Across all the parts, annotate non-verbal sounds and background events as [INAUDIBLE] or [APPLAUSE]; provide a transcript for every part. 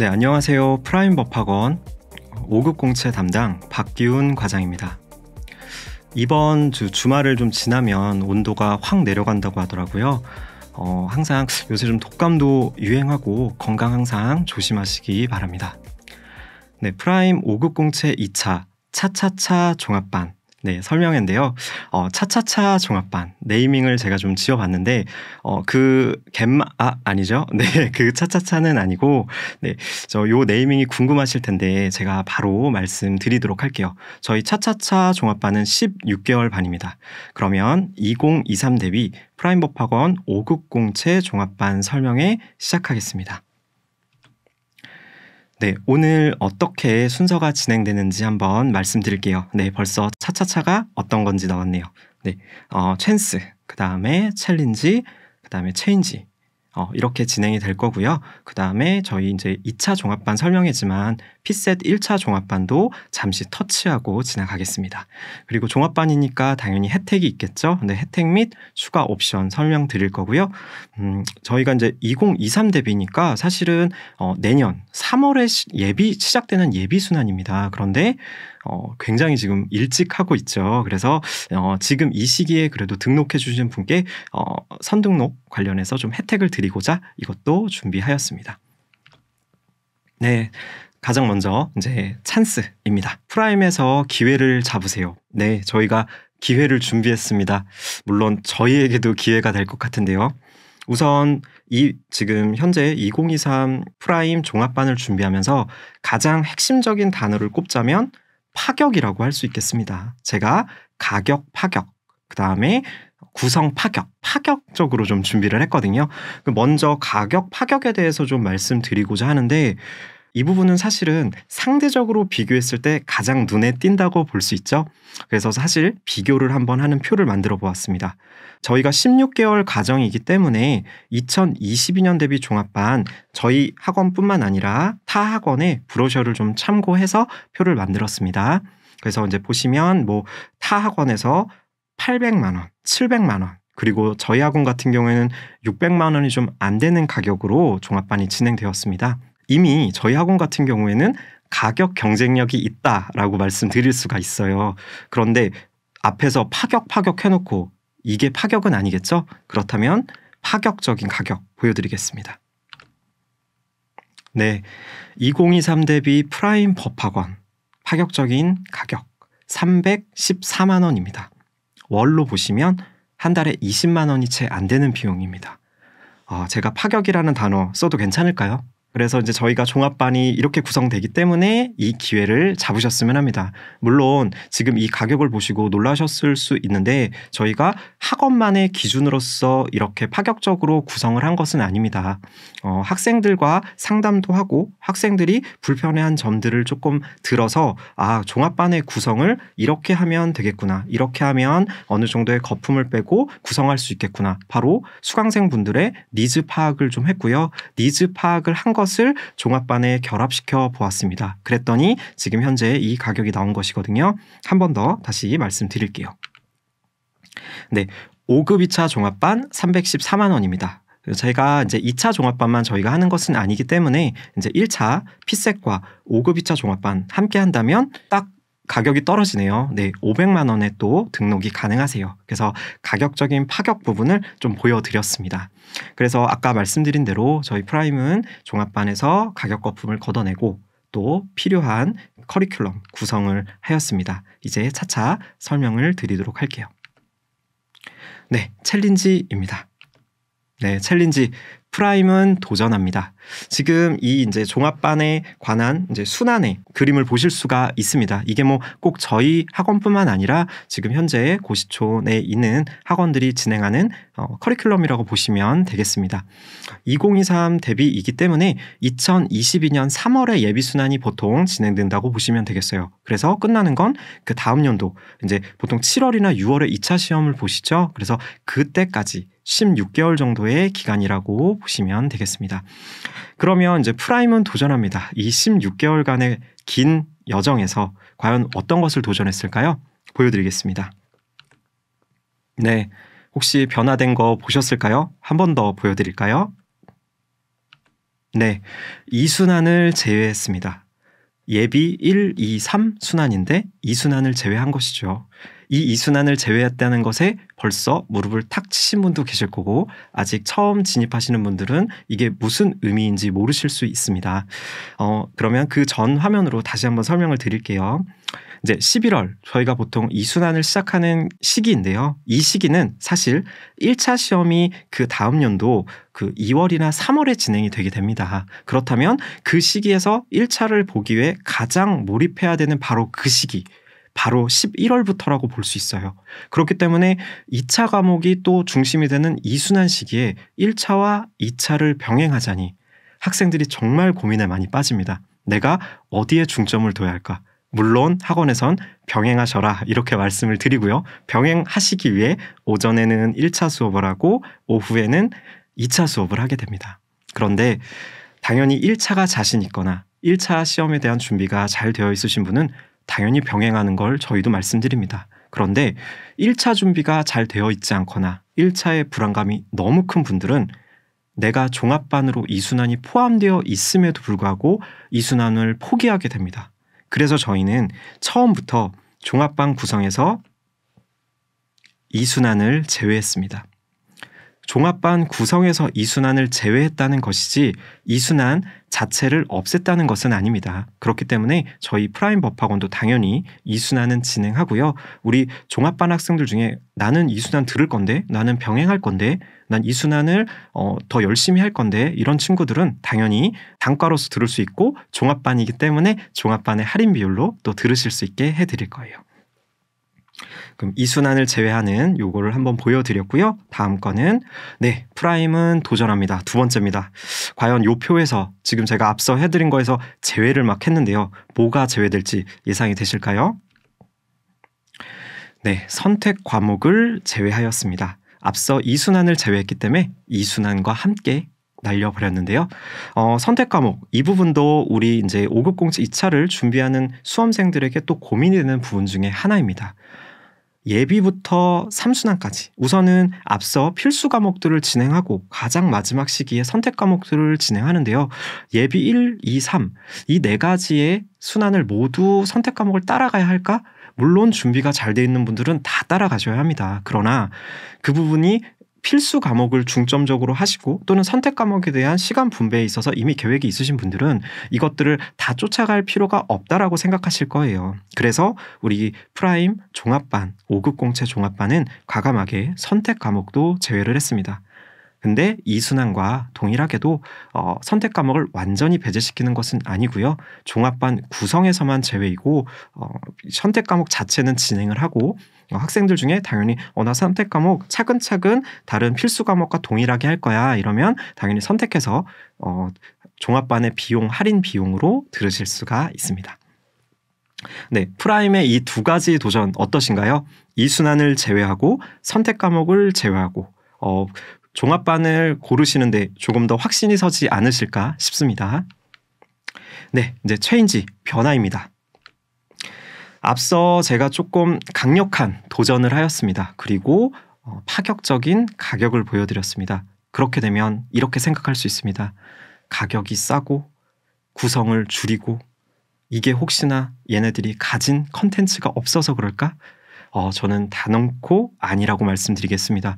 네, 안녕하세요. 프라임 법학원 5급 공채 담당 박기훈 과장입니다. 이번 주 주말을 좀 지나면 온도가 확 내려간다고 하더라고요. 어, 항상 요새 좀 독감도 유행하고 건강 항상 조심하시기 바랍니다. 네, 프라임 5급 공채 2차 차차차 종합반 네, 설명인데요. 어, 차차차 종합반 네이밍을 제가 좀 지어봤는데 어, 그 갯마 아 아니죠? [LAUGHS] 네, 그 차차차는 아니고 네, 저 요 네이밍이 궁금하실 텐데 제가 바로 말씀드리도록 할게요. 저희 차차차 종합반은 16개월 반입니다. 그러면 2023 대비 프라임법학원 5급공채 종합반 설명회 시작하겠습니다. 네, 오늘 어떻게 순서가 진행되는지 한번 말씀드릴게요. 네, 벌써 차차차가 어떤 건지 나왔네요. 네, 어, 챈스그 다음에 챌린지, 그 다음에 체인지, 어, 이렇게 진행이 될 거고요. 그 다음에 저희 이제 2차 종합반 설명회지만 피셋 1차 종합반도 잠시 터치하고 지나가겠습니다. 그리고 종합반이니까 당연히 혜택이 있겠죠. 근데 혜택 및 추가 옵션 설명 드릴 거고요. 음, 저희가 이제 2023 대비니까 사실은 어, 내년 3월에 시, 예비 시작되는 예비 순환입니다. 그런데 어, 굉장히 지금 일찍 하고 있죠. 그래서 어, 지금 이 시기에 그래도 등록해 주신 분께 어, 선등록 관련해서 좀 혜택을 드리고자 이것도 준비하였습니다. 네. 가장 먼저 이제 찬스입니다. 프라임에서 기회를 잡으세요. 네, 저희가 기회를 준비했습니다. 물론 저희에게도 기회가 될 것 같은데요. 우선 이 지금 현재 2023 프라임 종합반을 준비하면서 가장 핵심적인 단어를 꼽자면 파격이라고 할 수 있겠습니다. 제가 가격 파격, 그 다음에 구성 파격, 파격적으로 좀 준비를 했거든요. 먼저 가격 파격에 대해서 좀 말씀드리고자 하는데 이 부분은 사실은 상대적으로 비교했을 때 가장 눈에 띈다고 볼 수 있죠. 그래서 사실 비교를 한번 하는 표를 만들어 보았습니다. 저희가 16개월 과정이기 때문에 2022년 대비 종합반 저희 학원뿐만 아니라 타 학원의 브로셔를 좀 참고해서 표를 만들었습니다. 그래서 이제 보시면 뭐 타 학원에서 800만 원, 700만 원 그리고 저희 학원 같은 경우에는 600만 원이 좀 안 되는 가격으로 종합반이 진행되었습니다. 이미 저희 학원 같은 경우에는 가격 경쟁력이 있다라고 말씀드릴 수가 있어요. 그런데 앞에서 파격 파격 해놓고 이게 파격은 아니겠죠? 그렇다면 파격적인 가격 보여드리겠습니다. 네. 2023 대비 프라임 법학원 파격적인 가격 314만 원입니다. 월로 보시면 한 달에 20만 원이 채 안 되는 비용입니다. 어, 제가 파격이라는 단어 써도 괜찮을까요? 그래서 이제 저희가 종합반이 이렇게 구성되기 때문에 이 기회를 잡으셨으면 합니다. 물론 지금 이 가격을 보시고 놀라셨을 수 있는데 저희가 학원만의 기준으로서 이렇게 파격적으로 구성을 한 것은 아닙니다. 어, 학생들과 상담도 하고 학생들이 불편해한 점들을 조금 들어서 아, 종합반의 구성을 이렇게 하면 되겠구나. 이렇게 하면 어느 정도의 거품을 빼고 구성할 수 있겠구나. 바로 수강생분들의 니즈 파악을 좀 했고요. 니즈 파악을 한것 것을 종합반에 결합시켜 보았습니다. 그랬더니 지금 현재 이 가격이 나온 것이거든요. 한 번 더 다시 말씀드릴게요. 네. 5급 2차 종합반 314만 원입니다. 저희가 이제 2차 종합반만 저희가 하는 것은 아니기 때문에 이제 1차 피셋과 5급 2차 종합반 함께 한다면 딱 가격이 떨어지네요. 네, 500만 원에 또 등록이 가능하세요. 그래서 가격적인 파격 부분을 좀 보여드렸습니다. 그래서 아까 말씀드린 대로 저희 프라임은 종합반에서 가격 거품을 걷어내고 또 필요한 커리큘럼 구성을 하였습니다. 이제 차차 설명을 드리도록 할게요. 네, 챌린지입니다. 네, 챌린지. 프라임은 도전합니다. 지금 이 이제 종합반에 관한 이제 순환의 그림을 보실 수가 있습니다. 이게 뭐 꼭 저희 학원뿐만 아니라 지금 현재 고시촌에 있는 학원들이 진행하는 어, 커리큘럼이라고 보시면 되겠습니다. 2023 대비이기 때문에 2022년 3월에 예비 순환이 보통 진행된다고 보시면 되겠어요. 그래서 끝나는 건 그 다음 연도 이제 보통 7월이나 6월에 2차 시험을 보시죠. 그래서 그때까지 16개월 정도의 기간이라고 보시면 되겠습니다. 그러면 이제 프라임은 도전합니다. 26개월간의 긴 여정에서 과연 어떤 것을 도전했을까요? 보여드리겠습니다. 네. 혹시 변화된 거 보셨을까요? 한 번 더 보여드릴까요? 네. 이순환을 제외했습니다. 예비 1, 2, 3 순환인데 이순환을 제외한 것이죠. 이 이순환을 제외했다는 것에 벌써 무릎을 탁 치신 분도 계실 거고 아직 처음 진입하시는 분들은 이게 무슨 의미인지 모르실 수 있습니다. 어, 그러면 그 전 화면으로 다시 한번 설명을 드릴게요. 이제 11월 저희가 보통 이 순환을 시작하는 시기인데요. 이 시기는 사실 1차 시험이 그 다음 연도 그 2월이나 3월에 진행이 되게 됩니다. 그렇다면 그 시기에서 1차를 보기 위해 가장 몰입해야 되는 바로 그 시기. 바로 11월부터라고 볼 수 있어요. 그렇기 때문에 2차 과목이 또 중심이 되는 이순환 시기에 1차와 2차를 병행하자니 학생들이 정말 고민에 많이 빠집니다. 내가 어디에 중점을 둬야 할까? 물론 학원에선 병행하셔라 이렇게 말씀을 드리고요. 병행하시기 위해 오전에는 1차 수업을 하고 오후에는 2차 수업을 하게 됩니다. 그런데 당연히 1차가 자신 있거나 1차 시험에 대한 준비가 잘 되어 있으신 분은 당연히 병행하는 걸 저희도 말씀드립니다. 그런데 1차 준비가 잘 되어 있지 않거나 1차의 불안감이 너무 큰 분들은 내가 종합반으로 이순환이 포함되어 있음에도 불구하고 이순환을 포기하게 됩니다. 그래서 저희는 처음부터 종합반 구성에서 이순환을 제외했습니다. 종합반 구성에서 이순환을 제외했다는 것이지 이순환 자체를 없앴다는 것은 아닙니다. 그렇기 때문에 저희 프라임 법학원도 당연히 이순환은 진행하고요. 우리 종합반 학생들 중에 나는 이순환 들을 건데, 나는 병행할 건데, 난 이순환을 어, 더 열심히 할 건데 이런 친구들은 당연히 단과로서 들을 수 있고 종합반이기 때문에 종합반의 할인 비율로 또 들으실 수 있게 해드릴 거예요. 그럼 이 순환을 제외하는 요거를 한번 보여드렸고요. 다음 거는 네 프라임은 도전합니다. 두 번째입니다. 과연 요 표에서 지금 제가 앞서 해드린 거에서 제외를 막 했는데요. 뭐가 제외될지 예상이 되실까요? 네 선택 과목을 제외하였습니다. 앞서 이 순환을 제외했기 때문에 이 순환과 함께 날려버렸는데요. 어, 선택 과목 이 부분도 우리 이제 5급 공채 2차를 준비하는 수험생들에게 또 고민이 되는 부분 중에 하나입니다. 예비부터 3순환까지 우선은 앞서 필수 과목들을 진행하고 가장 마지막 시기에 선택 과목들을 진행하는데요. 예비 1, 2, 3이 네 가지의 순환을 모두 선택 과목을 따라가야 할까? 물론 준비가 잘 돼 있는 분들은 다 따라가셔야 합니다. 그러나 그 부분이 필수 과목을 중점적으로 하시고 또는 선택 과목에 대한 시간 분배에 있어서 이미 계획이 있으신 분들은 이것들을 다 쫓아갈 필요가 없다라고 생각하실 거예요. 그래서 우리 프라임 종합반, 5급 공채 종합반은 과감하게 선택 과목도 제외를 했습니다. 근데 이 순환과 동일하게도 어, 선택 과목을 완전히 배제시키는 것은 아니고요. 종합반 구성에서만 제외이고 어, 선택 과목 자체는 진행을 하고 어, 학생들 중에 당연히 언어 선택 과목 차근차근 다른 필수 과목과 동일하게 할 거야 이러면 당연히 선택해서 어, 종합반의 비용 할인 비용으로 들으실 수가 있습니다. 네, 프라임의 이 두 가지 도전 어떠신가요? 이순환을 제외하고 선택 과목을 제외하고 어, 종합반을 고르시는데 조금 더 확신이 서지 않으실까 싶습니다. 네, 이제 체인지 변화입니다. 앞서 제가 조금 강력한 도전을 하였습니다. 그리고 어, 파격적인 가격을 보여드렸습니다. 그렇게 되면 이렇게 생각할 수 있습니다. 가격이 싸고 구성을 줄이고 이게 혹시나 얘네들이 가진 컨텐츠가 없어서 그럴까? 어, 저는 단언코 아니라고 말씀드리겠습니다.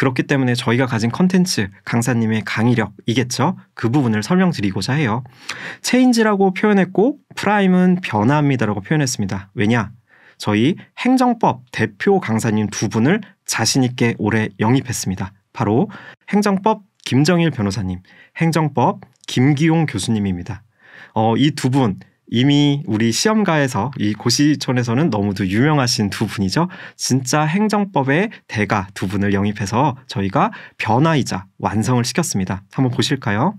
그렇기 때문에 저희가 가진 컨텐츠, 강사님의 강의력이겠죠. 그 부분을 설명드리고자 해요. 체인지라고 표현했고 프라임은 변화합니다라고 표현했습니다. 왜냐? 저희 행정법 대표 강사님 두 분을 자신 있게 올해 영입했습니다. 바로 행정법 김정일 변호사님, 행정법 김기용 교수님입니다. 어, 이두분 이미 우리 시험가에서 이 고시촌에서는 너무도 유명하신 두 분이죠. 진짜 행정법의 대가 두 분을 영입해서 저희가 변화이자 완성을 시켰습니다. 한번 보실까요?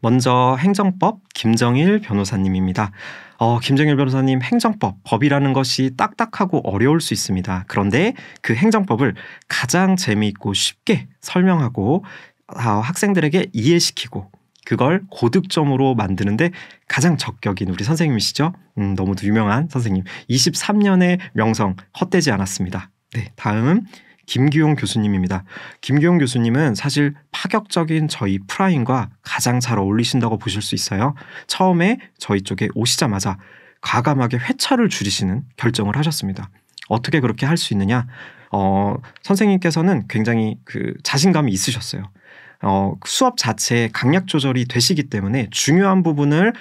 먼저 행정법 김정일 변호사님입니다. 어, 김정일 변호사님 행정법, 법이라는 것이 딱딱하고 어려울 수 있습니다. 그런데 그 행정법을 가장 재미있고 쉽게 설명하고 아, 학생들에게 이해시키고 그걸 고득점으로 만드는데 가장 적격인 우리 선생님이시죠? 음, 너무도 유명한 선생님. 23년의 명성 헛되지 않았습니다. 네, 다음은 김규용 교수님입니다. 김규용 교수님은 사실 파격적인 저희 프라임과 가장 잘 어울리신다고 보실 수 있어요. 처음에 저희 쪽에 오시자마자 과감하게 회차를 줄이시는 결정을 하셨습니다. 어떻게 그렇게 할 수 있느냐? 어, 선생님께서는 굉장히 그 자신감이 있으셨어요. 어, 수업 자체에 강약 조절이 되시기 때문에 중요한 부분을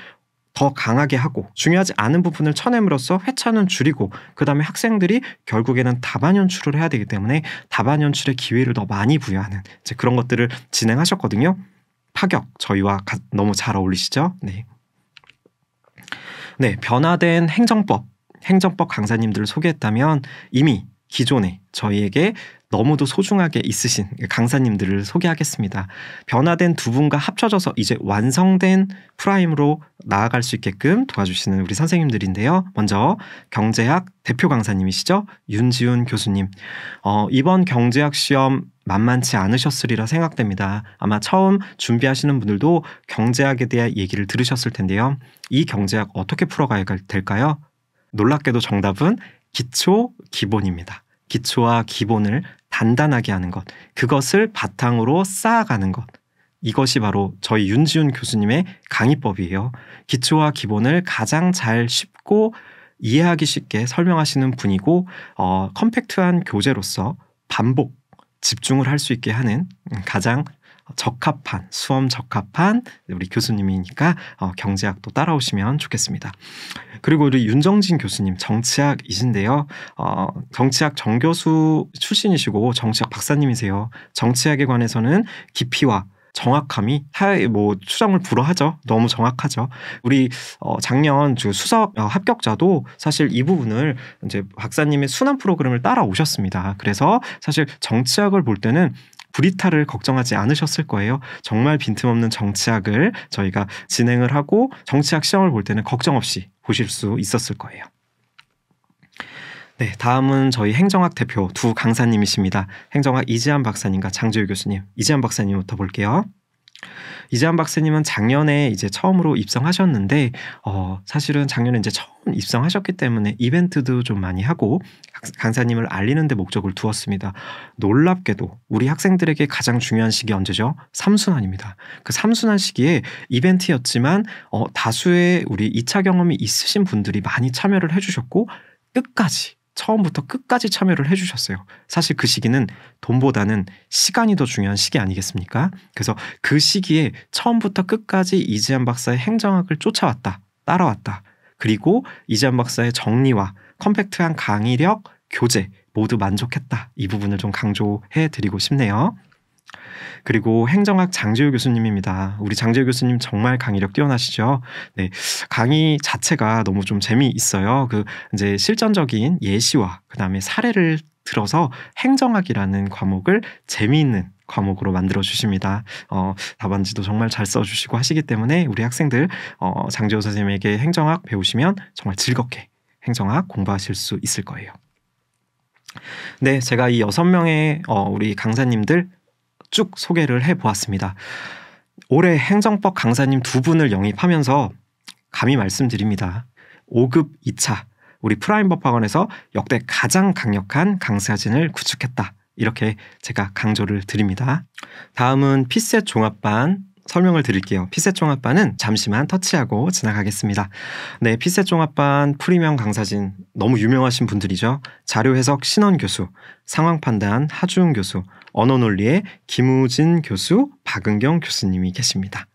더 강하게 하고 중요하지 않은 부분을 쳐냄으로써 회차는 줄이고 그 다음에 학생들이 결국에는 답안 연출을 해야 되기 때문에 답안 연출의 기회를 더 많이 부여하는 이제 그런 것들을 진행하셨거든요. 파격 저희와 가, 너무 잘 어울리시죠? 네. 네, 변화된 행정법, 행정법 강사님들을 소개했다면 이미 기존에 저희에게 너무도 소중하게 있으신 강사님들을 소개하겠습니다. 변화된 두 분과 합쳐져서 이제 완성된 프라임으로 나아갈 수 있게끔 도와주시는 우리 선생님들인데요. 먼저 경제학 대표 강사님이시죠. 윤지훈 교수님. 어, 이번 경제학 시험 만만치 않으셨으리라 생각됩니다. 아마 처음 준비하시는 분들도 경제학에 대한 얘기를 들으셨을 텐데요. 이 경제학 어떻게 풀어가야 될까요? 놀랍게도 정답은 기초 기본입니다. 기초와 기본을 단단하게 하는 것, 그것을 바탕으로 쌓아가는 것. 이것이 바로 저희 윤지훈 교수님의 강의법이에요. 기초와 기본을 가장 잘 쉽고 이해하기 쉽게 설명하시는 분이고, 어, 컴팩트한 교재로서 반복, 집중을 할 수 있게 하는 가장 적합한 수험 적합한 우리 교수님이니까 어, 경제학도 따라오시면 좋겠습니다. 그리고 우리 윤정진 교수님 정치학이신데요. 어, 정치학 정교수 출신이시고 정치학 박사님이세요. 정치학에 관해서는 깊이와 정확함이 뭐 추정을 불허하죠. 너무 정확하죠. 우리 어 작년 주 수석 어, 합격자도 사실 이 부분을 이제 박사님의 순환 프로그램을 따라오셨습니다. 그래서 사실 정치학을 볼 때는 브리타를 걱정하지 않으셨을 거예요. 정말 빈틈없는 정치학을 저희가 진행을 하고 정치학 시험을 볼 때는 걱정 없이 보실 수 있었을 거예요. 네, 다음은 저희 행정학 대표 두 강사님이십니다. 행정학 이지한 박사님과 장재우 교수님. 이지한 박사님부터 볼게요. 이재한 박사님은 작년에 이제 처음으로 입성하셨는데 어, 사실은 작년에 이제 처음 입성하셨기 때문에 이벤트도 좀 많이 하고 강사님을 알리는 데 목적을 두었습니다. 놀랍게도 우리 학생들에게 가장 중요한 시기 언제죠? 3순환입니다그3순환 시기에 이벤트였지만 어, 다수의 우리 2차 경험이 있으신 분들이 많이 참여를 해주셨고 끝까지 처음부터 끝까지 참여를 해주셨어요. 사실 그 시기는 돈보다는 시간이 더 중요한 시기 아니겠습니까? 그래서 그 시기에 처음부터 끝까지 이지한 박사의 행정학을 쫓아왔다, 따라왔다. 그리고 이지한 박사의 정리와 컴팩트한 강의력, 교재 모두 만족했다. 이 부분을 좀 강조해 드리고 싶네요. 그리고 행정학 장재호 교수님입니다. 우리 장재호 교수님 정말 강의력 뛰어나시죠? 네. 강의 자체가 너무 좀 재미있어요. 그 이제 실전적인 예시와 그다음에 사례를 들어서 행정학이라는 과목을 재미있는 과목으로 만들어 주십니다. 어, 답안지도 정말 잘 써주시고 하시기 때문에 우리 학생들 어, 장재호 선생님에게 행정학 배우시면 정말 즐겁게 행정학 공부하실 수 있을 거예요. 네, 제가 이 여섯 명의 어, 우리 강사님들 쭉 소개를 해보았습니다. 올해 행정법 강사님 두 분을 영입하면서 감히 말씀드립니다. 5급 2차 우리 프라임 법학원에서 역대 가장 강력한 강사진을 구축했다. 이렇게 제가 강조를 드립니다. 다음은 피셋 종합반 설명을 드릴게요. 피셋 종합반은 잠시만 터치하고 지나가겠습니다. 네, 피셋 종합반 프리미엄 강사진 너무 유명하신 분들이죠. 자료 해석 신원 교수, 상황 판단 하주은 교수, 언어 논리의 김우진 교수, 박은경 교수님이 계십니다.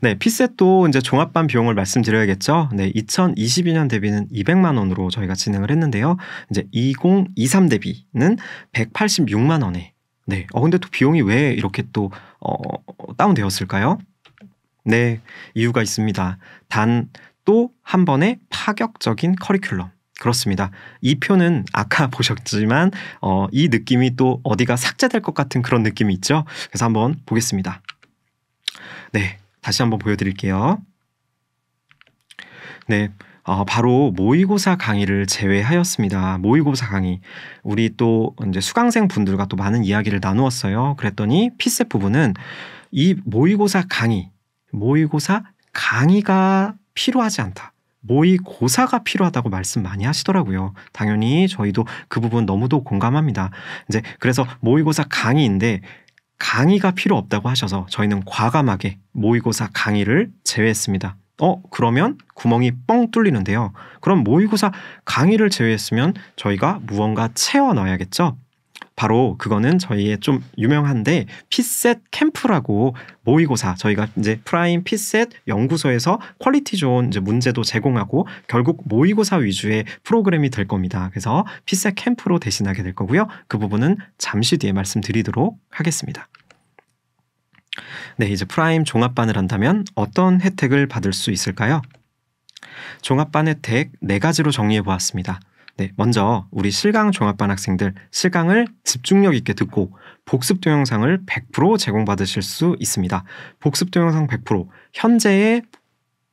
네, 피셋도 이제 종합반 비용을 말씀드려야겠죠. 네, 2022년 대비는 200만 원으로 저희가 진행을 했는데요. 이제 2023 대비는 186만 원에 네. 어 근데 또 비용이 왜 이렇게 또어 다운되었을까요? 네, 이유가 있습니다. 단 또 한 번의 파격적인 커리큘럼. 그렇습니다. 이 표는 아까 [LAUGHS] 보셨지만 어, 이 느낌이 또 어디가 삭제될 것 같은 그런 느낌이 있죠. 그래서 한번 보겠습니다. 네, 다시 한번 보여드릴게요. 네, 어, 바로 모의고사 강의를 제외하였습니다. 모의고사 강의. 우리 또 이제 수강생 분들과 또 많은 이야기를 나누었어요. 그랬더니 피셋 부분은 이 모의고사 강의, 모의고사 강의가 필요하지 않다. 모의고사가 필요하다고 말씀 많이 하시더라고요. 당연히 저희도 그 부분 너무도 공감합니다. 이제 그래서 모의고사 강의인데 강의가 필요 없다고 하셔서 저희는 과감하게 모의고사 강의를 제외했습니다. 어, 그러면 구멍이 뻥 뚫리는데요. 그럼 모의고사 강의를 제외했으면 저희가 무언가 채워 넣어야겠죠? 바로 그거는 저희의 좀 유명한데 피셋 캠프라고 모의고사 저희가 이제 프라임 피셋 연구소에서 퀄리티 좋은 이제 문제도 제공하고 결국 모의고사 위주의 프로그램이 될 겁니다. 그래서 피셋 캠프로 대신하게 될 거고요. 그 부분은 잠시 뒤에 말씀드리도록 하겠습니다. 네, 이제 프라임 종합반을 한다면 어떤 혜택을 받을 수 있을까요? 종합반 혜택 네 가지로 정리해 보았습니다. 네, 먼저 우리 실강 종합반 학생들 실강을 집중력 있게 듣고 복습 동영상을 100% 제공받으실 수 있습니다. 복습 동영상 100% 현재의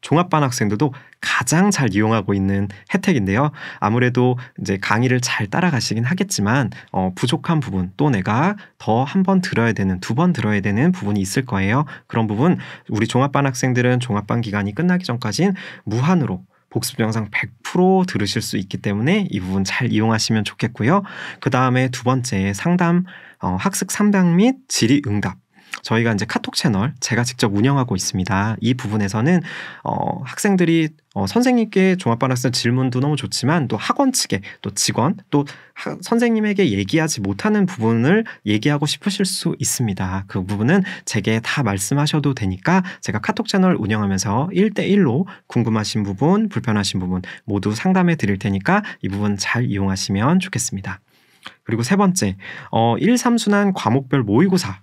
종합반 학생들도 가장 잘 이용하고 있는 혜택인데요. 아무래도 이제 강의를 잘 따라가시긴 하겠지만 어, 부족한 부분 또 내가 더 한 번 들어야 되는 두 번 들어야 되는 부분이 있을 거예요. 그런 부분 우리 종합반 학생들은 종합반 기간이 끝나기 전까진 무한으로 복습 영상 100% 들으실 수 있기 때문에 이 부분 잘 이용하시면 좋겠고요. 그 다음에 두 번째 상담 어, 학습 상담 및 질의 응답 저희가 이제 카톡 채널 제가 직접 운영하고 있습니다. 이 부분에서는 어, 학생들이 어, 선생님께 종합반학생 질문도 너무 좋지만 또 학원 측에 또 직원 또 하, 선생님에게 얘기하지 못하는 부분을 얘기하고 싶으실 수 있습니다. 그 부분은 제게 다 말씀하셔도 되니까 제가 카톡 채널 운영하면서 1대1로 궁금하신 부분, 불편하신 부분 모두 상담해 드릴 테니까 이 부분 잘 이용하시면 좋겠습니다. 그리고 세 번째, 어, 1, 3순환 과목별 모의고사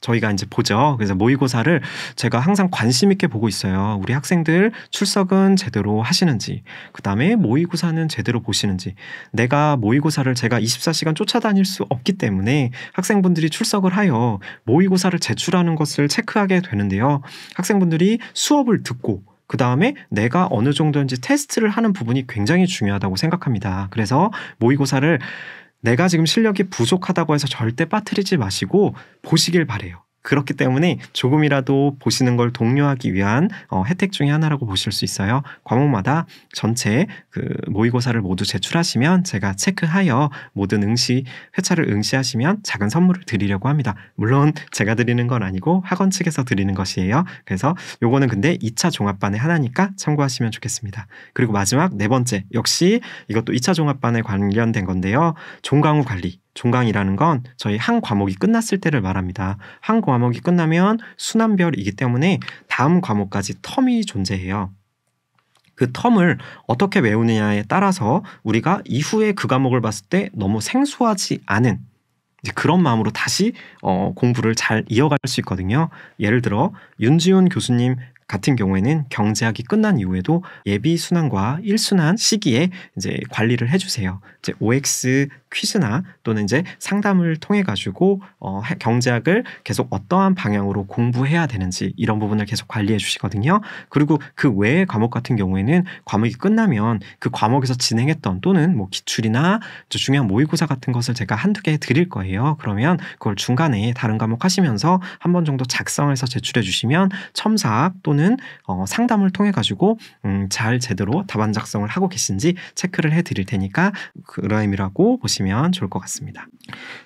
저희가 이제 보죠. 그래서 모의고사를 제가 항상 관심 있게 보고 있어요. 우리 학생들 출석은 제대로 하시는지, 그 다음에 모의고사는 제대로 보시는지. 내가 모의고사를 제가 24시간 쫓아다닐 수 없기 때문에 학생분들이 출석을 하여 모의고사를 제출하는 것을 체크하게 되는데요. 학생분들이 수업을 듣고 그 다음에 내가 어느 정도인지 테스트를 하는 부분이 굉장히 중요하다고 생각합니다. 그래서 모의고사를 내가 지금 실력이 부족하다고 해서 절대 빠뜨리지 마시고 보시길 바래요. 그렇기 때문에 조금이라도 보시는 걸 독려하기 위한 어, 혜택 중의 하나라고 보실 수 있어요. 과목마다 전체 그 모의고사를 모두 제출하시면 제가 체크하여 모든 응시 회차를 응시하시면 작은 선물을 드리려고 합니다. 물론 제가 드리는 건 아니고 학원 측에서 드리는 것이에요. 그래서 요거는 근데 2차 종합반의 하나니까 참고하시면 좋겠습니다. 그리고 마지막 네 번째 역시 이것도 2차 종합반에 관련된 건데요. 종강후 관리 종강이라는 건 저희 한 과목이 끝났을 때를 말합니다. 한 과목이 끝나면 순환별이기 때문에 다음 과목까지 텀이 존재해요. 그 텀을 어떻게 외우느냐에 따라서 우리가 이후에 그 과목을 봤을 때 너무 생소하지 않은 그런 마음으로 다시 어, 공부를 잘 이어갈 수 있거든요. 예를 들어 윤지훈 교수님 같은 경우에는 경제학이 끝난 이후에도 예비 순환과 1순환 시기에 이제 관리를 해주세요. 이제 OX 퀴즈나 또는 이제 상담을 통해 가지고 어, 경제학을 계속 어떠한 방향으로 공부해야 되는지 이런 부분을 계속 관리해 주시거든요. 그리고 그 외의 과목 같은 경우에는 과목이 끝나면 그 과목에서 진행했던 또는 뭐 기출이나 중요한 모의고사 같은 것을 제가 한두 개 드릴 거예요. 그러면 그걸 중간에 다른 과목 하시면서 한 번 정도 작성해서 제출해 주시면 첨삭 또는 어, 상담을 통해 가지고 음, 잘 제대로 답안 작성을 하고 계신지 체크를 해 드릴 테니까 그런 의미라고 보시면 하시면 좋을 것 같습니다.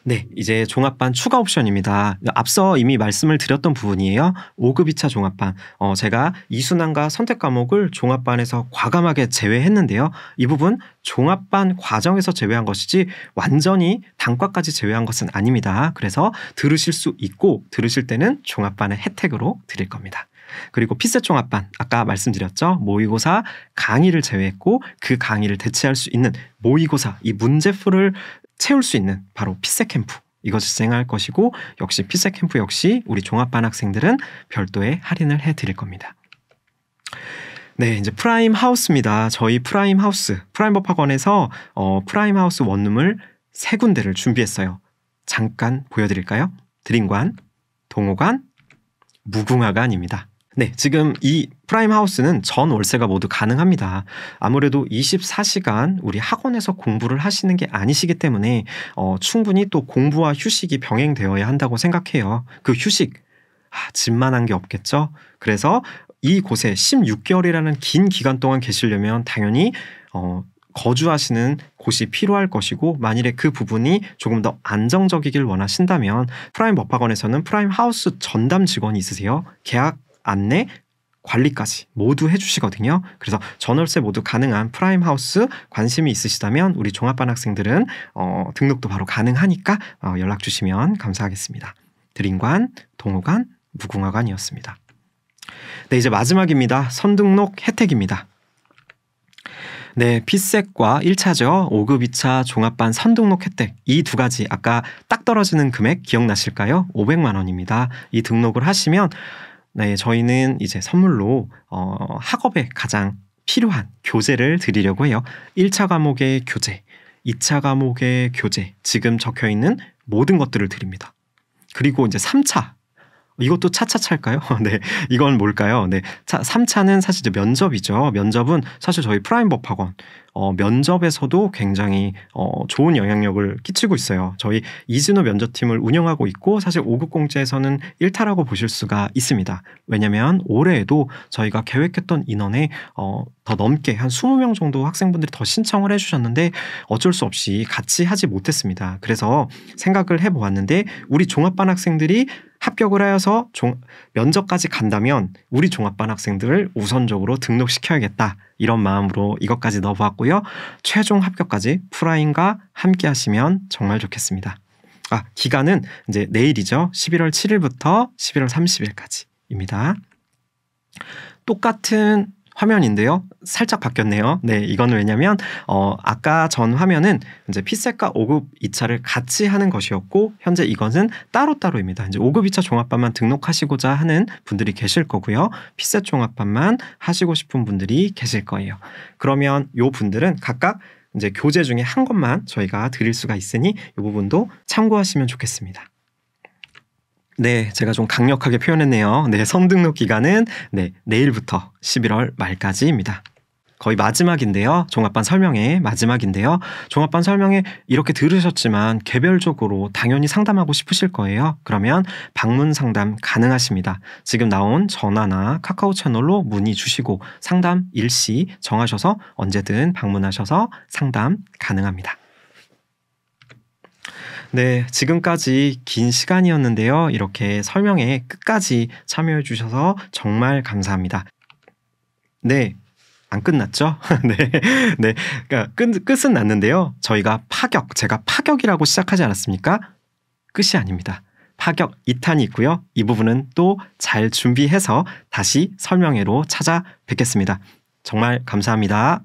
네, 이제 종합반 추가 옵션입니다. 앞서 이미 말씀을 드렸던 부분이에요. 5급 2차 종합반. 어, 제가 이순환과 선택 과목을 종합반에서 과감하게 제외했는데요. 이 부분 종합반 과정에서 제외한 것이지 완전히 단과까지 제외한 것은 아닙니다. 그래서 들으실 수 있고 들으실 때는 종합반의 혜택으로 드릴 겁니다. 그리고 피셋종 합반 아까 말씀드렸죠 모의고사 강의를 제외했고 그 강의를 대체할 수 있는 모의고사 이 문제풀을 채울 수 있는 바로 피셋 캠프 이것을 진행할 것이고 역시 피셋 캠프 역시 우리 종합반 학생들은 별도의 할인을 해드릴 겁니다. 네, 이제 프라임 하우스입니다. 저희 프라임 하우스, 프라임 법학원에서 어, 프라임 하우스 원룸을 세 군데를 준비했어요. 잠깐 보여드릴까요? 드림관, 동호관, 무궁화관입니다. 네, 지금 이 프라임 하우스는 전 월세가 모두 가능합니다. 아무래도 24시간 우리 학원에서 공부를 하시는 게 아니시기 때문에 어, 충분히 또 공부와 휴식이 병행되어야 한다고 생각해요. 그 휴식, 아, 집만한 게 없겠죠? 그래서 이곳에 16개월이라는 긴 기간 동안 계시려면 당연히 어, 거주하시는 곳이 필요할 것이고 만일에 그 부분이 조금 더 안정적이길 원하신다면 프라임 법학원에서는 프라임 하우스 전담 직원이 있으세요. 계약 안내, 관리까지 모두 해주시거든요. 그래서 전월세 모두 가능한 프라임 하우스 관심이 있으시다면 우리 종합반 학생들은 어, 등록도 바로 가능하니까 어, 연락 주시면 감사하겠습니다. 드림관, 동호관, 무궁화관이었습니다. 네, 이제 마지막입니다. 선등록 혜택입니다. 네, 피셋과 1차죠. 5급 2차 종합반 선등록 혜택. 이 두 가지 아까 딱 떨어지는 금액 기억나실까요? 500만 원입니다. 이 등록을 하시면 네, 저희는 이제 선물로 어, 학업에 가장 필요한 교재를 드리려고 해요. 1차 과목의 교재, 2차 과목의 교재, 지금 적혀 있는 모든 것들을 드립니다. 그리고 이제 3차 이것도 차차차일까요? [LAUGHS] 네. 이건 뭘까요? 네. 차, 3차는 사실 이제 면접이죠. 면접은 사실 저희 프라임 법학원 어, 면접에서도 굉장히 어, 좋은 영향력을 끼치고 있어요. 저희 이즈노 면접팀을 운영하고 있고 사실 5급 공제에서는 1타라고 보실 수가 있습니다. 왜냐면 올해에도 저희가 계획했던 인원에 어, 더 넘게 한 20명 정도 학생분들이 더 신청을 해주셨는데 어쩔 수 없이 같이 하지 못했습니다. 그래서 생각을 해보았는데 우리 종합반 학생들이 합격을 하여서 종, 면접까지 간다면 우리 종합반 학생들을 우선적으로 등록시켜야겠다. 이런 마음으로 이것까지 넣어보았고요. 최종 합격까지 프라임과 함께 하시면 정말 좋겠습니다. 아, 기간은 이제 내일이죠. 11월 7일부터 11월 30일까지입니다. 똑같은 화면인데요. 살짝 바뀌었네요. 네, 이건 왜냐면 어, 아까 전 화면은 이제 피셋과 5급 2차를 같이 하는 것이었고 현재 이것은 따로따로입니다. 이제 5급 2차 종합반만 등록하시고자 하는 분들이 계실 거고요. 피셋 종합반만 하시고 싶은 분들이 계실 거예요. 그러면 요 분들은 각각 이제 교재 중에 한 권만 저희가 드릴 수가 있으니 이 부분도 참고하시면 좋겠습니다. 네, 제가 좀 강력하게 표현했네요. 네, 선등록 기간은 네, 내일부터 11월 말까지입니다. 거의 마지막인데요. 종합반 설명회 마지막인데요. 종합반 설명회 이렇게 들으셨지만 개별적으로 당연히 상담하고 싶으실 거예요. 그러면 방문 상담 가능하십니다. 지금 나온 전화나 카카오 채널로 문의 주시고 상담 일시 정하셔서 언제든 방문하셔서 상담 가능합니다. 네, 지금까지 긴 시간이었는데요. 이렇게 설명에 끝까지 참여해 주셔서 정말 감사합니다. 네, 안 끝났죠? [LAUGHS] 네, 네. 그러니까 끝, 끝은 났는데요. 저희가 파격, 제가 파격이라고 시작하지 않았습니까? 끝이 아닙니다. 파격 2탄이 있고요. 이 부분은 또 잘 준비해서 다시 설명회로 찾아뵙겠습니다. 정말 감사합니다.